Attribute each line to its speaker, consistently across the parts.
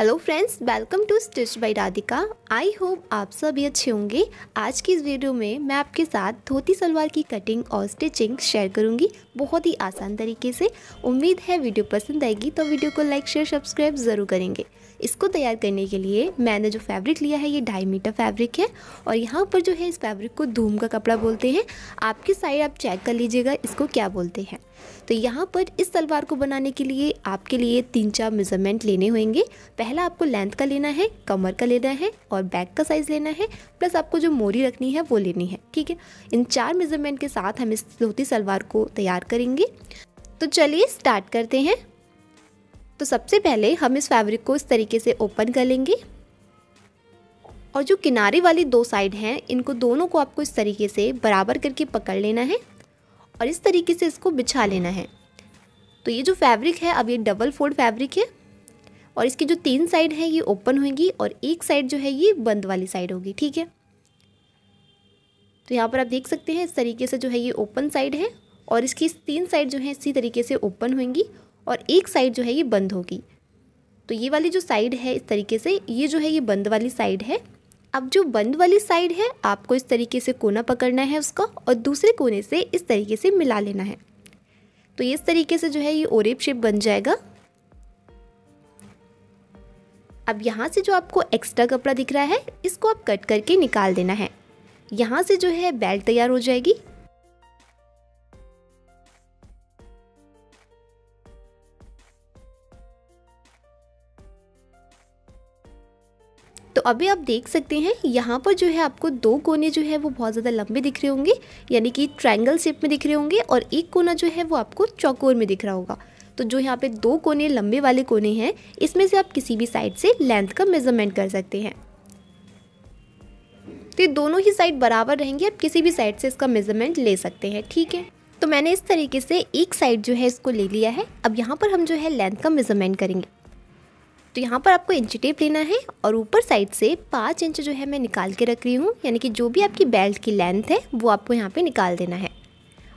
Speaker 1: hello friends welcome to stitch by Radhika I hope आप सभी अच्छे होंगे आज की इस वीडियो में मैं आपके साथ धोती सलवार की कटिंग और स्टिचिंग शेयर करूंगी बहुत ही आसान तरीके से उम्मीद है वीडियो पसंद आएगी तो वीडियो को लाइक शेयर सब्सक्राइब ज़रूर करेंगे इसको तैयार करने के लिए मैंने जो फैब्रिक लिया है ये ढाई मीटर फैब्रिक है और यहाँ पर जो है इस फैब्रिक को धूम का कपड़ा बोलते हैं आपकी साइड आप चेक कर लीजिएगा इसको क्या बोलते हैं तो यहाँ पर इस सलवार को बनाने के लिए आपके लिए तीन चार मेज़रमेंट लेने होंगे पहले पहला आपको लेंथ का लेना है कमर का लेना है और बैक का साइज़ लेना है प्लस आपको जो मोरी रखनी है वो लेनी है ठीक है इन चार मेजरमेंट के साथ हम इस धोती सलवार को तैयार करेंगे तो चलिए स्टार्ट करते हैं तो सबसे पहले हम इस फैब्रिक को इस तरीके से ओपन कर लेंगे और जो किनारे वाली दो साइड हैं इनको दोनों को आपको इस तरीके से बराबर करके पकड़ लेना है और इस तरीके से इसको बिछा लेना है तो ये जो फैब्रिक है अब ये डबल फोल्ड फैब्रिक है और इसकी जो तीन साइड है ये ओपन होगी और एक साइड जो है ये बंद वाली साइड होगी ठीक है तो यहाँ पर आप देख सकते हैं इस तरीके से जो है ये ओपन साइड है और इसकी तीन साइड जो है इसी तरीके से ओपन होंगी और एक साइड जो है ये बंद होगी तो ये वाली जो साइड है इस तरीके से ये जो है ये बंद वाली साइड है अब जो बंद वाली साइड है आपको इस तरीके से कोना पकड़ना है उसका और दूसरे कोने से इस तरीके से मिला लेना है तो इस तरीके से जो है ये ओरेप शेप बन जाएगा अब यहाँ से जो आपको एक्स्ट्रा कपड़ा दिख रहा है इसको आप कट करके निकाल देना है यहाँ से जो है बेल्ट तैयार हो जाएगी तो अभी आप देख सकते हैं यहाँ पर जो है आपको दो कोने जो है वो बहुत ज़्यादा लंबे दिख रहे होंगे यानी कि ट्रायंगल शेप में दिख रहे होंगे और एक कोना जो है वो आपको चौकोर में दिख रहा होगा तो जो यहाँ पे दो कोने लंबे वाले कोने हैं इसमें से आप किसी भी साइड से लेंथ का मेजरमेंट कर सकते हैं तो ये दोनों ही साइड बराबर रहेंगे आप किसी भी साइड से इसका मेजरमेंट ले सकते हैं ठीक है तो मैंने इस तरीके से एक साइड जो है इसको ले लिया है अब यहाँ पर हम जो है लेंथ का मेजरमेंट करेंगे तो यहाँ पर आपको इंच टेप लेना है और ऊपर साइड से पाँच इंच जो है मैं निकाल के रख रही हूँ यानी कि जो भी आपकी बेल्ट की लेंथ है वो आपको यहाँ पे निकाल देना है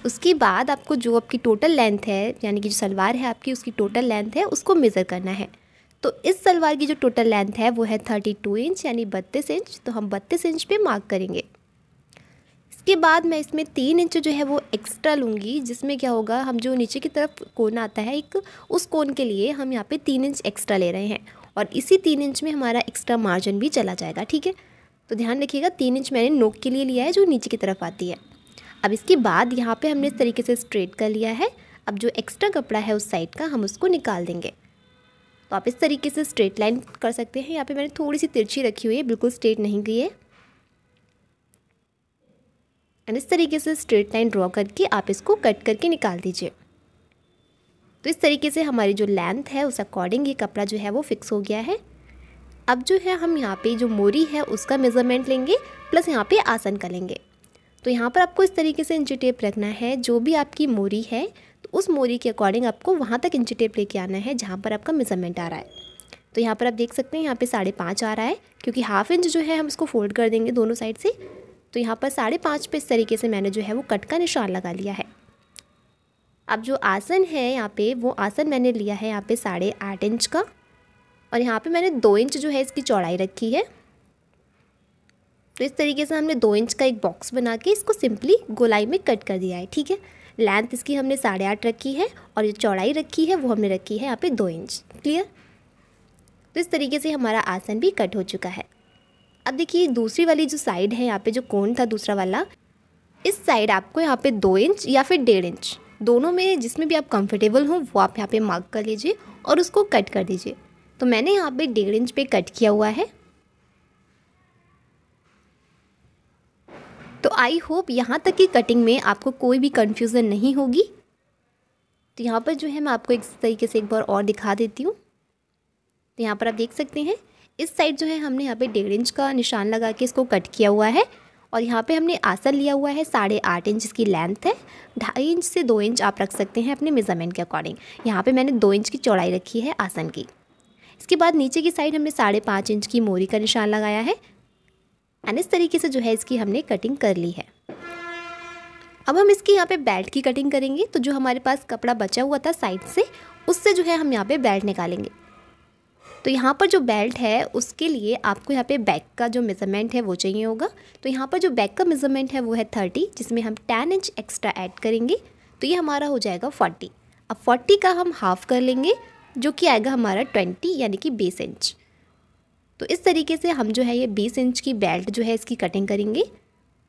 Speaker 1: उसके बाद आपको जो आपकी टोटल लेंथ है यानी कि जो सलवार है आपकी उसकी टोटल लेंथ है उसको मेज़र करना है तो इस सलवार की जो टोटल लेंथ है वो है थर्टी टू इंच यानी बत्तीस इंच तो हम बत्तीस इंच पे मार्क करेंगे इसके बाद मैं इसमें तीन इंच जो है वो एक्स्ट्रा लूँगी जिसमें क्या होगा हम जो नीचे की तरफ कोन आता है एक उस कोन के लिए हम यहाँ पर तीन इंच एक्स्ट्रा ले रहे हैं और इसी तीन इंच में हमारा एक्स्ट्रा मार्जिन भी चला जाएगा ठीक है तो ध्यान रखिएगा तीन इंच मैंने नोक के लिए लिया है जो नीचे की तरफ आती है अब इसके बाद यहाँ पे हमने इस तरीके से स्ट्रेट कर लिया है अब जो एक्स्ट्रा कपड़ा है उस साइड का हम उसको निकाल देंगे तो आप इस तरीके से स्ट्रेट लाइन कर सकते हैं यहाँ पे मैंने थोड़ी सी तिरछी रखी हुई है बिल्कुल स्ट्रेट नहीं की है एंड इस तरीके से स्ट्रेट लाइन ड्रॉ करके आप इसको कट करके निकाल दीजिए तो इस तरीके से हमारी जो लेंथ है उस अकॉर्डिंग ये कपड़ा जो है वो फिक्स हो गया है अब जो है हम यहाँ पे जो मोरी है उसका मेज़रमेंट लेंगे प्लस यहाँ पे आसन का लेंगे तो यहाँ पर आपको इस तरीके से इंची टेप रखना है जो भी आपकी मोरी है तो उस मोरी के अकॉर्डिंग आपको वहाँ तक इंची टेप लेके आना है जहाँ पर आपका मेज़रमेंट आ रहा है तो यहाँ पर आप देख सकते हैं यहाँ पे साढ़े पाँच आ रहा है क्योंकि हाफ इंच जो है हम इसको फोल्ड कर देंगे दोनों साइड से तो यहाँ पर साढ़े पाँच पे इस तरीके से मैंने जो है वो कट का निशान लगा लिया है अब जो आसन है यहाँ पे वो आसन मैंने लिया है यहाँ पे साढ़े आठ इंच का और यहाँ पे मैंने दो इंच जो है इसकी चौड़ाई रखी है तो इस तरीके से हमने दो इंच का एक बॉक्स बना के इसको सिंपली गोलाई में कट कर दिया है ठीक है लेंथ इसकी हमने साढ़े आठ रखी है और जो चौड़ाई रखी है वो हमने रखी है यहाँ पे दो इंच क्लियर तो इस तरीके से हमारा आसन भी कट हो चुका है अब देखिए दूसरी वाली जो साइड है यहाँ पे जो कोन था दूसरा वाला इस साइड आपको यहाँ पे दो इंच या फिर डेढ़ इंच दोनों में जिसमें भी आप कंफर्टेबल हों वो आप यहाँ पे मार्क कर लीजिए और उसको कट कर दीजिए तो मैंने यहाँ पे डेढ़ इंच पे कट किया हुआ है तो आई होप यहाँ तक की कटिंग में आपको कोई भी कन्फ्यूज़न नहीं होगी तो यहाँ पर जो है मैं आपको एक तरीके से एक बार और दिखा देती हूँ तो यहाँ पर आप देख सकते हैं इस साइड जो है हमने यहाँ पे डेढ़ इंच का निशान लगा के इसको कट किया हुआ है और यहाँ पे हमने आसन लिया हुआ है साढ़े आठ इंच इसकी लेंथ है ढाई इंच से दो इंच आप रख सकते हैं अपने मेज़रमेंट के अकॉर्डिंग यहाँ पे मैंने दो इंच की चौड़ाई रखी है आसन की इसके बाद नीचे की साइड हमने साढ़े पाँच इंच की मोरी का निशान लगाया है एंड इस तरीके से जो है इसकी हमने कटिंग कर ली है अब हम इसकी यहाँ पे बेल्ट की कटिंग करेंगे तो जो हमारे पास कपड़ा बचा हुआ था साइड से उससे जो है हम यहाँ पे बेल्ट निकालेंगे तो यहाँ पर जो बेल्ट है उसके लिए आपको यहाँ पे बैक का जो मेज़रमेंट है वो चाहिए होगा तो यहाँ पर जो बैक का मेज़रमेंट है वो है थर्टी जिसमें हम टेन इंच एक्स्ट्रा ऐड करेंगे तो ये हमारा हो जाएगा फोर्टी अब फोर्टी का हम हाफ़ कर लेंगे जो कि आएगा हमारा ट्वेंटी यानी कि बीस इंच तो इस तरीके से हम जो है ये बीस इंच की बेल्ट जो है इसकी कटिंग करेंगे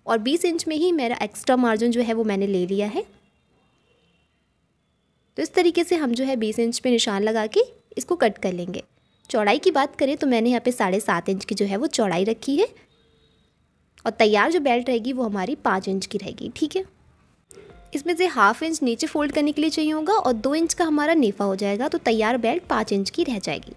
Speaker 1: और बीस इंच में ही मेरा एक्स्ट्रा मार्जिन जो है वो मैंने ले लिया है तो इस तरीके से हम जो है बीस इंच पे निशान लगा के इसको कट कर लेंगे चौड़ाई की बात करें तो मैंने यहाँ पे साढ़े सात इंच की जो है वो चौड़ाई रखी है और तैयार जो बेल्ट रहेगी वो हमारी पाँच इंच की रहेगी ठीक है इसमें से हाफ इंच नीचे फोल्ड करने के लिए चाहिए होगा और दो इंच का हमारा नेफा हो जाएगा तो तैयार बेल्ट पाँच इंच की रह जाएगी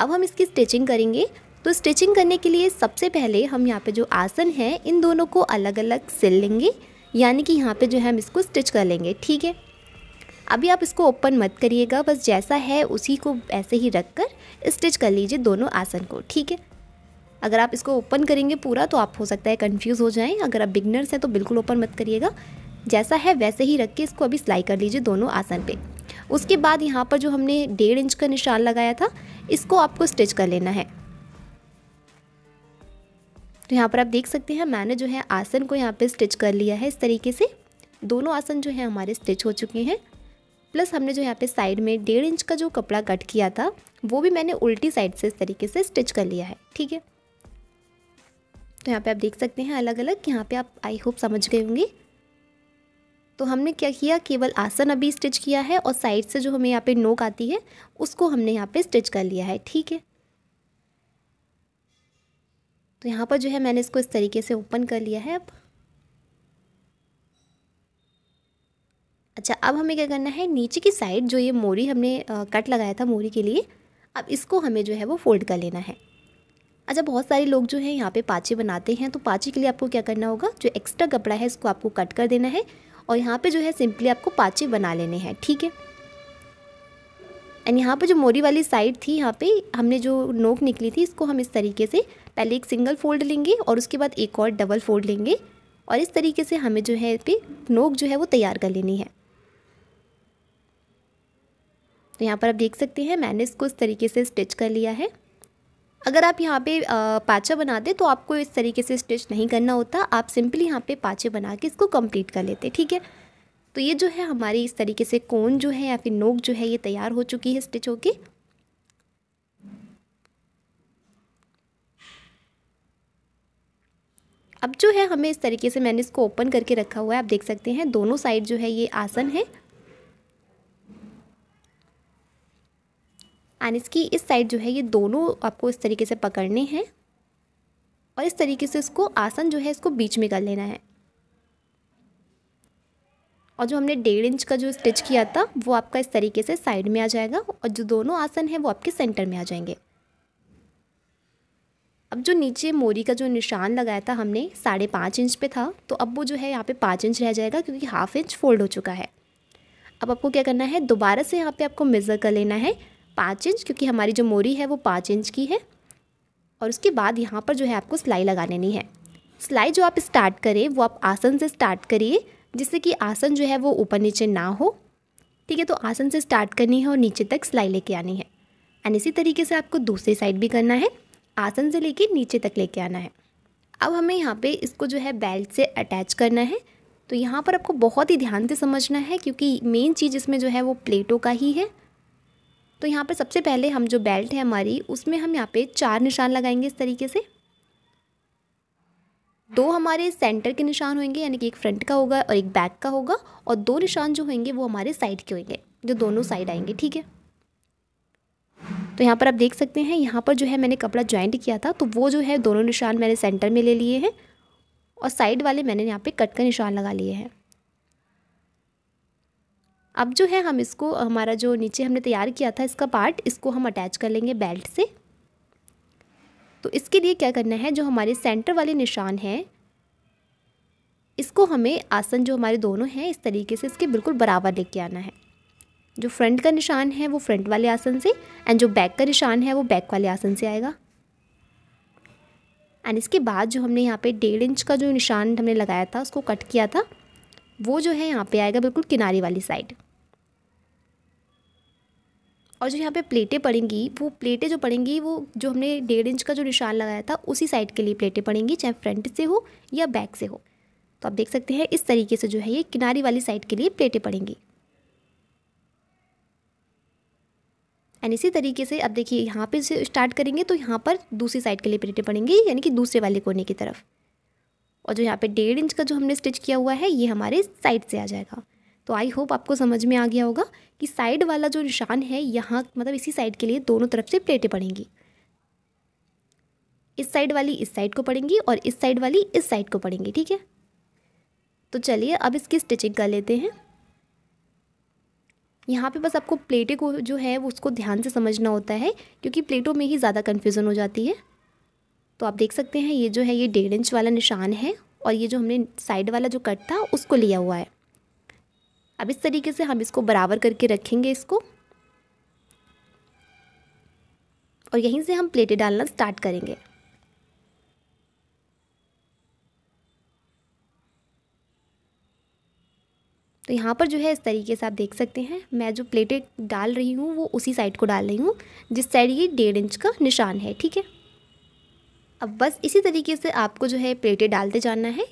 Speaker 1: अब हम इसकी स्टिचिंग करेंगे तो स्टिचिंग करने के लिए सबसे पहले हम यहाँ पे जो आसन है इन दोनों को अलग अलग सिल लेंगे यानी कि यहाँ पे जो है हम इसको स्टिच कर लेंगे ठीक है अभी आप इसको ओपन मत करिएगा बस जैसा है उसी को ऐसे ही रख कर स्टिच कर लीजिए दोनों आसन को ठीक है अगर आप इसको ओपन करेंगे पूरा तो आप हो सकता है कन्फ्यूज़ हो जाएँ अगर आप बिगनर्स हैं तो बिल्कुल ओपन मत करिएगा जैसा है वैसे ही रख के इसको अभी सिलाई कर लीजिए दोनों आसन पे उसके बाद यहाँ पर जो हमने डेढ़ इंच का निशान लगाया था इसको आपको स्टिच कर लेना है तो यहाँ पर आप देख सकते हैं मैंने जो है आसन को यहाँ पे स्टिच कर लिया है इस तरीके से दोनों आसन जो है हमारे स्टिच हो चुके हैं प्लस हमने जो यहाँ पे साइड में डेढ़ इंच का जो कपड़ा कट किया था वो भी मैंने उल्टी साइड से इस तरीके से स्टिच कर लिया है ठीक है तो यहाँ पे आप देख सकते हैं अलग अलग यहाँ पे आप आई होप समझ गए होंगे तो हमने क्या किया केवल आसन अभी स्टिच किया है और साइड से जो हमें यहाँ पे नोक आती है उसको हमने यहाँ पे स्टिच कर लिया है ठीक है तो यहाँ पर जो है मैंने इसको इस तरीके से ओपन कर लिया है अब अच्छा अब हमें क्या करना है नीचे की साइड जो ये मोरी हमने आ, कट लगाया था मोरी के लिए अब इसको हमें जो है वो फोल्ड कर लेना है अच्छा बहुत सारे लोग जो है यहाँ पे पाचे बनाते हैं तो पाचे के लिए आपको क्या करना होगा जो एक्स्ट्रा कपड़ा है इसको आपको कट कर देना है और यहाँ पे जो है सिंपली आपको पाँचे बना लेने हैं ठीक है एंड यहाँ पर जो मोरी वाली साइड थी यहाँ पे हमने जो नोक निकली थी इसको हम इस तरीके से पहले एक सिंगल फोल्ड लेंगे और उसके बाद एक और डबल फोल्ड लेंगे और इस तरीके से हमें जो है पे नोक जो है वो तैयार कर लेनी है तो यहाँ पर आप देख सकते हैं मैंने इसको इस तरीके से स्टिच कर लिया है अगर आप यहाँ पे पाचा बना दे तो आपको इस तरीके से स्टिच नहीं करना होता आप सिंपली यहाँ पे पाचे बना के इसको कंप्लीट कर लेते ठीक है तो ये जो है हमारी इस तरीके से कोन जो है या फिर नोक जो है ये तैयार हो चुकी है स्टिच होके अब जो है हमें इस तरीके से मैंने इसको ओपन करके रखा हुआ है आप देख सकते हैं दोनों साइड जो है ये आसन है एंड इसकी इस साइड जो है ये दोनों आपको इस तरीके से पकड़ने हैं और इस तरीके से इसको आसन जो है इसको बीच में कर लेना है और जो हमने डेढ़ इंच का जो स्टिच किया था वो आपका इस तरीके से साइड में आ जाएगा और जो दोनों आसन है वो आपके सेंटर में आ जाएंगे अब जो नीचे मोरी का जो निशान लगाया था हमने साढ़े पाँच इंच पे था तो अब वो जो है यहाँ पे पाँच इंच रह जाएगा क्योंकि हाफ इंच फोल्ड हो चुका है अब आपको क्या करना है दोबारा से यहाँ पे आपको मेज़र कर लेना है पाँच इंच क्योंकि हमारी जो मोरी है वो पाँच इंच की है और उसके बाद यहाँ पर जो है आपको सिलाई लगा लेनी है सिलाई जो आप स्टार्ट करें वो आप आसन से स्टार्ट करिए जिससे कि आसन जो है वो ऊपर नीचे ना हो ठीक है तो आसन से स्टार्ट करनी है और नीचे तक सिलाई लेके आनी है एंड इसी तरीके से आपको दूसरी साइड भी करना है आसन से लेके नीचे तक लेके आना है अब हमें यहाँ पे इसको जो है बेल्ट से अटैच करना है तो यहाँ पर आपको बहुत ही ध्यान से समझना है क्योंकि मेन चीज़ इसमें जो है वो प्लेटों का ही है तो यहाँ पर सबसे पहले हम जो बेल्ट है हमारी उसमें हम यहाँ पे चार निशान लगाएंगे इस तरीके से दो हमारे सेंटर के निशान होंगे यानी कि एक फ्रंट का होगा और एक बैक का होगा और दो निशान जो होंगे वो हमारे साइड के होंगे जो दोनों साइड आएंगे ठीक है तो यहाँ पर आप देख सकते हैं यहाँ पर जो है मैंने कपड़ा ज्वाइंट किया था तो वो जो है दोनों निशान मैंने सेंटर में ले लिए हैं और साइड वाले मैंने यहाँ पे कट का निशान लगा लिए हैं अब जो है हम इसको हमारा जो नीचे हमने तैयार किया था इसका पार्ट इसको हम अटैच कर लेंगे बेल्ट से तो इसके लिए क्या करना है जो हमारे सेंटर वाले निशान हैं इसको हमें आसन जो हमारे दोनों हैं इस तरीके से इसके बिल्कुल बराबर लेके आना है जो फ्रंट का निशान है वो फ्रंट वाले आसन से एंड जो बैक का निशान है वो बैक वाले आसन से आएगा एंड इसके बाद जो हमने यहाँ पे डेढ़ इंच का जो निशान हमने लगाया था उसको कट किया था वो जो है यहाँ पे आएगा बिल्कुल किनारे वाली साइड और जो यहाँ पे प्लेटें पड़ेंगी वो प्लेटें जो पड़ेंगी वो जो हमने डेढ़ इंच का जो निशान लगाया था उसी साइड के लिए प्लेटें पड़ेंगी चाहे फ्रंट से हो या बैक से हो तो आप देख सकते हैं इस तरीके से जो है ये किनारी वाली साइड के लिए प्लेटें पड़ेंगी एंड इसी तरीके से अब देखिए यहाँ पे से स्टार्ट करेंगे तो यहाँ पर दूसरी साइड के लिए प्लेटें पड़ेंगी यानी कि दूसरे वाले कोने की तरफ और जो यहाँ पे डेढ़ इंच का जो हमने स्टिच किया हुआ है ये हमारे साइड से आ जाएगा तो आई होप आपको समझ में आ गया होगा कि साइड वाला जो निशान है यहाँ मतलब इसी साइड के लिए दोनों तरफ से प्लेटें पड़ेंगी इस साइड वाली इस साइड को पड़ेंगी और इस साइड वाली इस साइड को पड़ेंगी ठीक है तो चलिए अब इसकी स्टिचिंग कर लेते हैं यहाँ पे बस आपको प्लेटें को जो है वो उसको ध्यान से समझना होता है क्योंकि प्लेटों में ही ज़्यादा कन्फ्यूज़न हो जाती है तो आप देख सकते हैं ये जो है ये डेढ़ इंच वाला निशान है और ये जो हमने साइड वाला जो कट था उसको लिया हुआ है अब इस तरीके से हम इसको बराबर करके रखेंगे इसको और यहीं से हम प्लेटें डालना स्टार्ट करेंगे तो यहाँ पर जो है इस तरीके से आप देख सकते हैं मैं जो प्लेटें डाल रही हूँ वो उसी साइड को डाल रही हूँ जिस साइड ये डेढ़ इंच का निशान है ठीक है अब बस इसी तरीके से आपको जो है प्लेटें डालते जाना है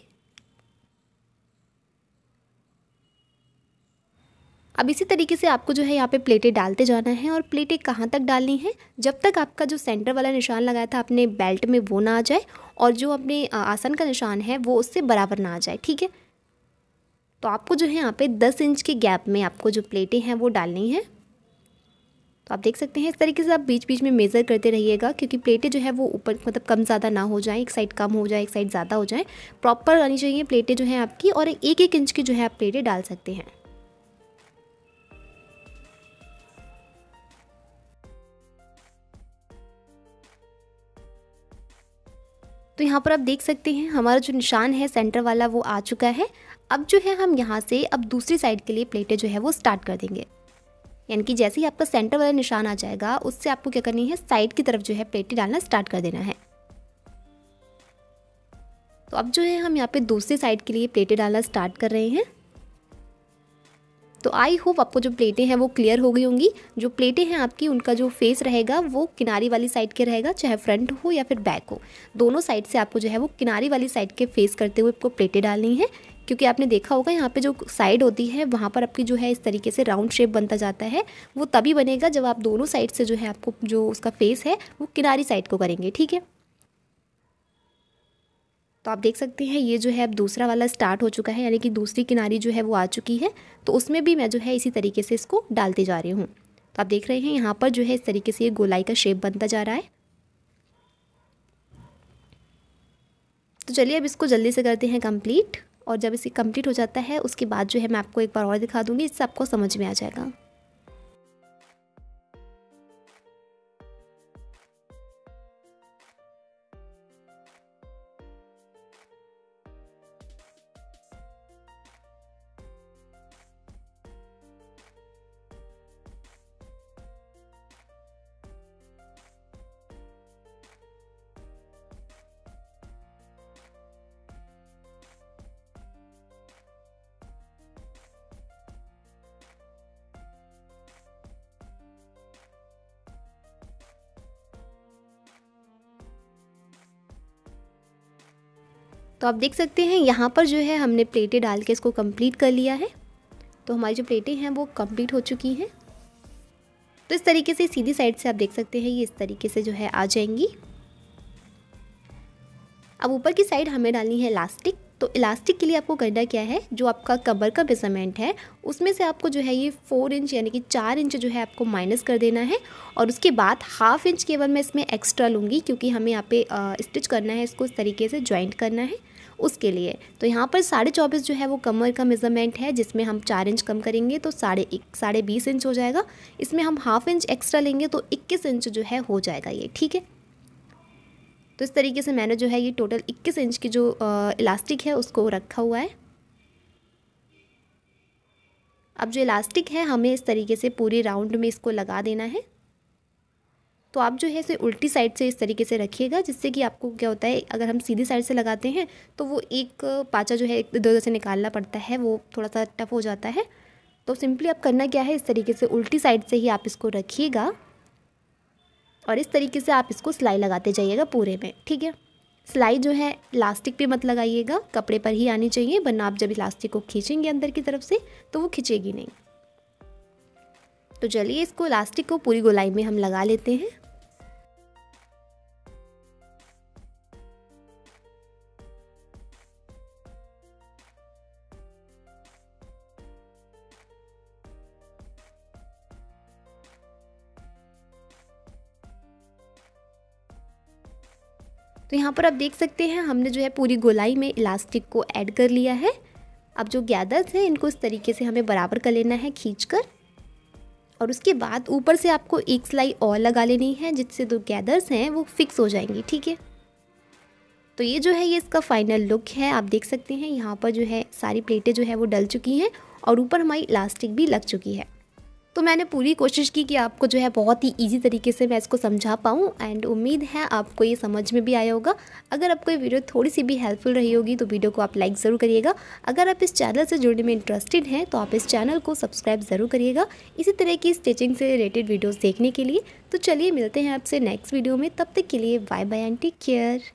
Speaker 1: अब इसी तरीके से आपको जो है यहाँ पे प्लेटें डालते जाना है और प्लेटें कहाँ तक डालनी है जब तक आपका जो सेंटर वाला निशान लगाया था अपने बेल्ट में वो ना आ जाए और जो अपने आसन का निशान है वो उससे बराबर ना आ जाए ठीक है तो आपको जो है यहाँ पे दस इंच के गैप में आपको जो प्लेटें हैं वो डालनी है तो आप देख सकते हैं इस तरीके से आप बीच बीच में मेज़र करते रहिएगा क्योंकि प्लेटें जो है वो ऊपर मतलब कम ज़्यादा ना हो जाए एक साइड कम हो जाए एक साइड ज़्यादा हो जाए प्रॉपर आनी चाहिए प्लेटें जो हैं आपकी और एक एक इंच की जो है आप प्लेटें डाल सकते हैं तो यहाँ पर आप देख सकते हैं हमारा जो निशान है सेंटर वाला वो आ चुका है अब जो है हम यहाँ से अब दूसरी साइड के लिए प्लेटें जो है वो स्टार्ट कर देंगे यानी कि जैसे ही आपका सेंटर वाला निशान आ जाएगा उससे आपको क्या करनी है साइड की तरफ जो है प्लेटें डालना स्टार्ट कर देना है तो अब जो है हम यहाँ पे दूसरी साइड के लिए प्लेटें डालना स्टार्ट कर रहे हैं तो आई होप आपको जो प्लेटें हैं वो क्लियर हो गई होंगी जो प्लेटें हैं आपकी उनका जो फेस रहेगा वो किनारी वाली साइड के रहेगा चाहे फ्रंट हो या फिर बैक हो दोनों साइड से आपको जो है वो किनारी वाली साइड के फेस करते हुए आपको प्लेटें डालनी है क्योंकि आपने देखा होगा यहाँ पे जो साइड होती है वहाँ पर आपकी जो है इस तरीके से राउंड शेप बनता जाता है वो तभी बनेगा जब आप दोनों साइड से जो है आपको जो उसका फेस है वो किनारी साइड को करेंगे ठीक है तो आप देख सकते हैं ये जो है अब दूसरा वाला स्टार्ट हो चुका है यानी कि दूसरी किनारी जो है वो आ चुकी है तो उसमें भी मैं जो है इसी तरीके से इसको डालती जा रही हूँ तो आप देख रहे हैं यहाँ पर जो है इस तरीके से ये गोलाई का शेप बनता जा रहा है तो चलिए अब इसको जल्दी से करते हैं कंप्लीट और जब इसे कंप्लीट हो जाता है उसके बाद जो है मैं आपको एक बार और दिखा दूँगी इससे आपको समझ में आ जाएगा तो आप देख सकते हैं यहाँ पर जो है हमने प्लेटें डाल के इसको कंप्लीट कर लिया है तो हमारी जो प्लेटें हैं वो कंप्लीट हो चुकी हैं तो इस तरीके से सीधी साइड से आप देख सकते हैं ये इस तरीके से जो है आ जाएंगी अब ऊपर की साइड हमें डालनी है इलास्टिक तो इलास्टिक के लिए आपको करना क्या है जो आपका कबर का मेजरमेंट है उसमें से आपको जो है ये फोर इंच यानी कि चार इंच जो है आपको माइनस कर देना है और उसके बाद हाफ इंच केवल मैं इसमें एक्स्ट्रा लूँगी क्योंकि हमें यहाँ पे स्टिच करना है इसको इस तरीके से ज्वाइंट करना है उसके लिए तो यहाँ पर साढ़े चौबीस जो है वो कमर का मेज़रमेंट है जिसमें हम चार इंच कम करेंगे तो साढ़े एक साढ़े बीस इंच हो जाएगा इसमें हम हाफ इंच एक्स्ट्रा लेंगे तो इक्कीस इंच जो है हो जाएगा ये ठीक है तो इस तरीके से मैंने जो है ये टोटल इक्कीस इंच की जो इलास्टिक है उसको रखा हुआ है अब जो इलास्टिक है हमें इस तरीके से पूरी राउंड में इसको लगा देना है तो आप जो है इसे उल्टी साइड से इस तरीके से रखिएगा जिससे कि आपको क्या होता है अगर हम सीधी साइड से लगाते हैं तो वो एक पाचा जो है एक दो से निकालना पड़ता है वो थोड़ा सा टफ हो जाता है तो सिंपली आप करना क्या है इस तरीके से उल्टी साइड से ही आप इसको रखिएगा और इस तरीके से आप इसको सिलाई लगाते जाइएगा पूरे में ठीक है सिलाई जो है इलास्टिक पे मत लगाइएगा कपड़े पर ही आनी चाहिए वरना आप जब इलास्टिक को खींचेंगे अंदर की तरफ से तो वो खींचेगी नहीं तो चलिए इसको इलास्टिक को पूरी गोलाई में हम लगा लेते हैं तो यहाँ पर आप देख सकते हैं हमने जो है पूरी गोलाई में इलास्टिक को ऐड कर लिया है अब जो गैदर्स हैं इनको इस तरीके से हमें बराबर कर लेना है खींच कर और उसके बाद ऊपर से आपको एक सिलाई और लगा लेनी है जिससे दो गैदर्स हैं वो फिक्स हो जाएंगी ठीक है तो ये जो है ये इसका फाइनल लुक है आप देख सकते हैं यहाँ पर जो है सारी प्लेटें जो है वो डल चुकी हैं और ऊपर हमारी इलास्टिक भी लग चुकी है तो मैंने पूरी कोशिश की कि आपको जो है बहुत ही ईजी तरीके से मैं इसको समझा पाऊँ एंड उम्मीद है आपको ये समझ में भी आया होगा अगर आपको ये वीडियो थोड़ी सी भी हेल्पफुल रही होगी तो वीडियो को आप लाइक ज़रूर करिएगा अगर आप इस चैनल से जुड़ने में इंटरेस्टेड हैं तो आप इस चैनल को सब्सक्राइब ज़रूर करिएगा इसी तरह की स्टिचिंग से रिलेटेड वीडियोज़ देखने के लिए तो चलिए मिलते हैं आपसे नेक्स्ट वीडियो में तब तक के लिए bye bye and take care